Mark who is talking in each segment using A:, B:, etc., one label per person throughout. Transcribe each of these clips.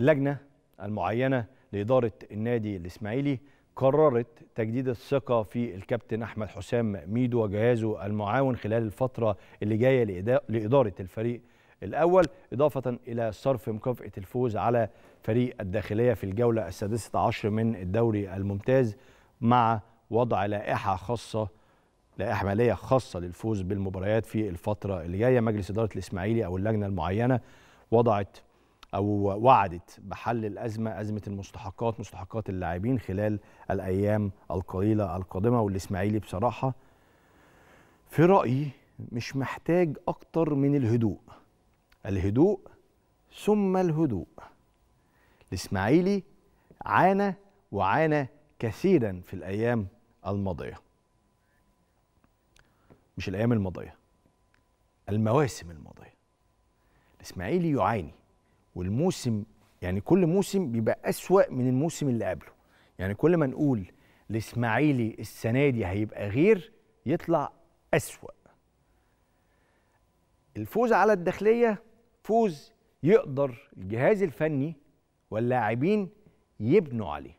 A: اللجنة المعينة لإدارة النادي الإسماعيلي قررت تجديد الثقة في الكابتن أحمد حسام ميدو وجهازه المعاون خلال الفترة اللي جاية لإدارة الفريق الأول إضافة إلى صرف مكافأة الفوز على فريق الداخلية في الجولة السادسة عشر من الدوري الممتاز مع وضع لائحة خاصة لائحة مالية خاصة للفوز بالمباريات في الفترة اللي جاية مجلس إدارة الإسماعيلي أو اللجنة المعينة وضعت او وعدت بحل الازمه ازمه المستحقات مستحقات اللاعبين خلال الايام القليله القادمه والاسماعيلي بصراحه في رايي مش محتاج اكتر من الهدوء الهدوء ثم الهدوء الاسماعيلي عانى وعانى كثيرا في الايام الماضيه مش الايام الماضيه المواسم الماضيه الاسماعيلي يعاني والموسم يعني كل موسم بيبقى أسوأ من الموسم اللي قبله يعني كل ما نقول الإسماعيلي السنة دي هيبقى غير يطلع أسوأ الفوز على الداخلية فوز يقدر الجهاز الفني واللاعبين يبنوا عليه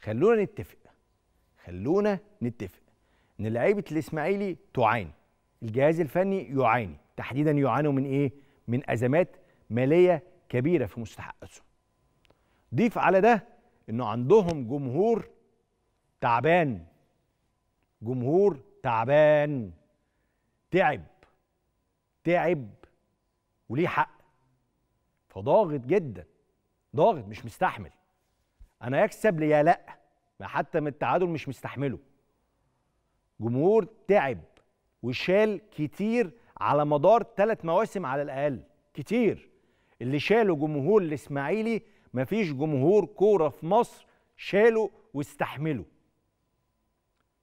A: خلونا نتفق خلونا نتفق ان لعيبه الاسماعيلي تعاني الجهاز الفني يعاني تحديدا يعانوا من ايه من ازمات ماليه كبيره في مستحقاته ضيف على ده انه عندهم جمهور تعبان جمهور تعبان تعب تعب وليه حق فضاغط جدا ضاغط مش مستحمل انا يكسب ليا لا حتى من التعادل مش مستحمله جمهور تعب وشال كتير على مدار ثلاث مواسم على الاقل كتير اللي شاله جمهور الاسماعيلي مفيش جمهور كوره في مصر شاله واستحمله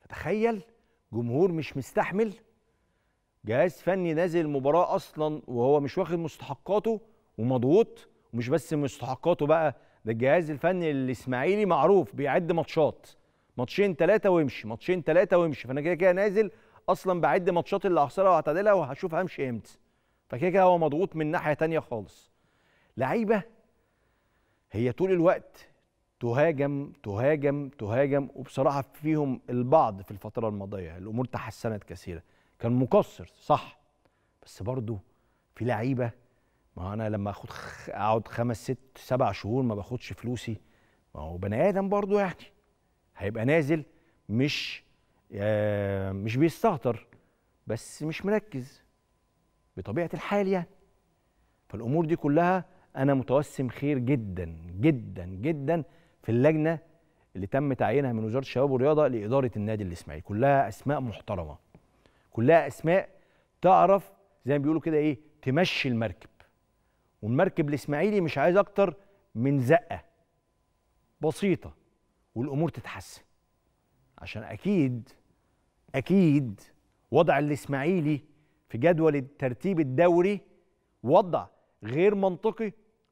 A: تخيل جمهور مش مستحمل جهاز فني نازل المباراه أصلا وهو مش واخد مستحقاته ومضغوط ومش بس مستحقاته بقى ده الجهاز الفني الإسماعيلي معروف بيعد ماتشات ماتشين ثلاثة ويمشي ماتشين ثلاثة ويمشي فأنا كده كده نازل أصلا بعد ماتشات اللي هخسرها وهعتدلها وهشوف همشي إمتى فكده كده هو مضغوط من ناحية تانية خالص لعيبه هي طول الوقت تهاجم تهاجم تهاجم وبصراحه فيهم البعض في الفتره الماضيه الامور تحسنت كثيرا كان مقصر صح بس برضه في لعيبه ما انا لما اخد اقعد خمس ست سبع شهور ما باخدش فلوسي ما هو بني ادم برضه يعني هيبقى نازل مش آه، مش بيستهتر بس مش مركز بطبيعه الحال يعني فالامور دي كلها انا متوسم خير جدا جدا جدا في اللجنه اللي تم تعيينها من وزاره الشباب والرياضه لاداره النادي الاسماعيلي كلها اسماء محترمه كلها اسماء تعرف زي ما بيقولوا كده ايه تمشي المركب والمركب الاسماعيلي مش عايز اكتر من زقه بسيطه والامور تتحسن عشان اكيد اكيد وضع الاسماعيلي في جدول الترتيب الدوري وضع غير منطقي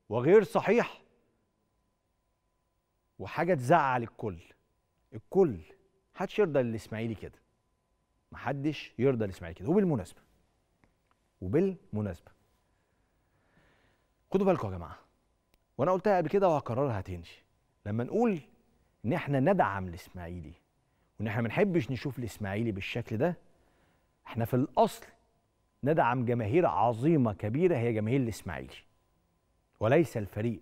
A: وغير صحيح وحاجه تزعل الكل الكل محدش يرضى للاسماعيلي كده محدش يرضى للاسماعيلي كده وبالمناسبه وبالمناسبه خدوا بالكم يا جماعه وانا قلتها قبل كده وهكررها تاني لما نقول ان احنا ندعم الاسماعيلي وان احنا ما بنحبش نشوف الاسماعيلي بالشكل ده احنا في الاصل ندعم جماهير عظيمة كبيرة هي جماهير الإسماعيلي وليس الفريق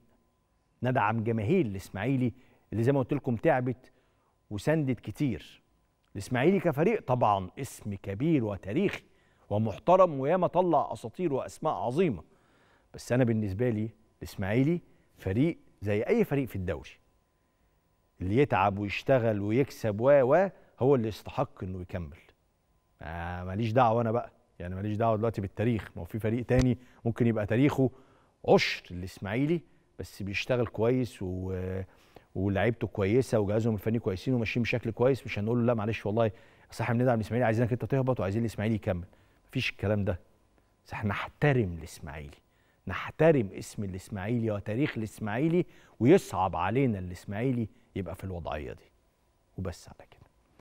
A: ندعم جماهير الإسماعيلي اللي زي ما قلت لكم تعبت وسندت كتير الإسماعيلي كفريق طبعا اسم كبير وتاريخي ومحترم وياما طلع أساطير وأسماء عظيمة بس أنا بالنسبة لي الإسماعيلي فريق زي أي فريق في الدوري اللي يتعب ويشتغل ويكسب و هو اللي يستحق انه يكمل آه، ماليش دعوه انا بقى يعني ماليش دعوه دلوقتي بالتاريخ ما هو في فريق تاني ممكن يبقى تاريخه عشر الاسماعيلي بس بيشتغل كويس و ولعيبته كويسه وجهازهم الفني كويسين وماشيين بشكل كويس مش هنقول له لا معلش والله اصل احنا بندعم الاسماعيلي عايزينك انت تهبط وعايزين الاسماعيلي يكمل مفيش الكلام ده بس احنا نحترم الاسماعيلي نحترم اسم الاسماعيلي وتاريخ الاسماعيلي ويصعب علينا الاسماعيلي يبقى في الوضعيه دي وبس على كده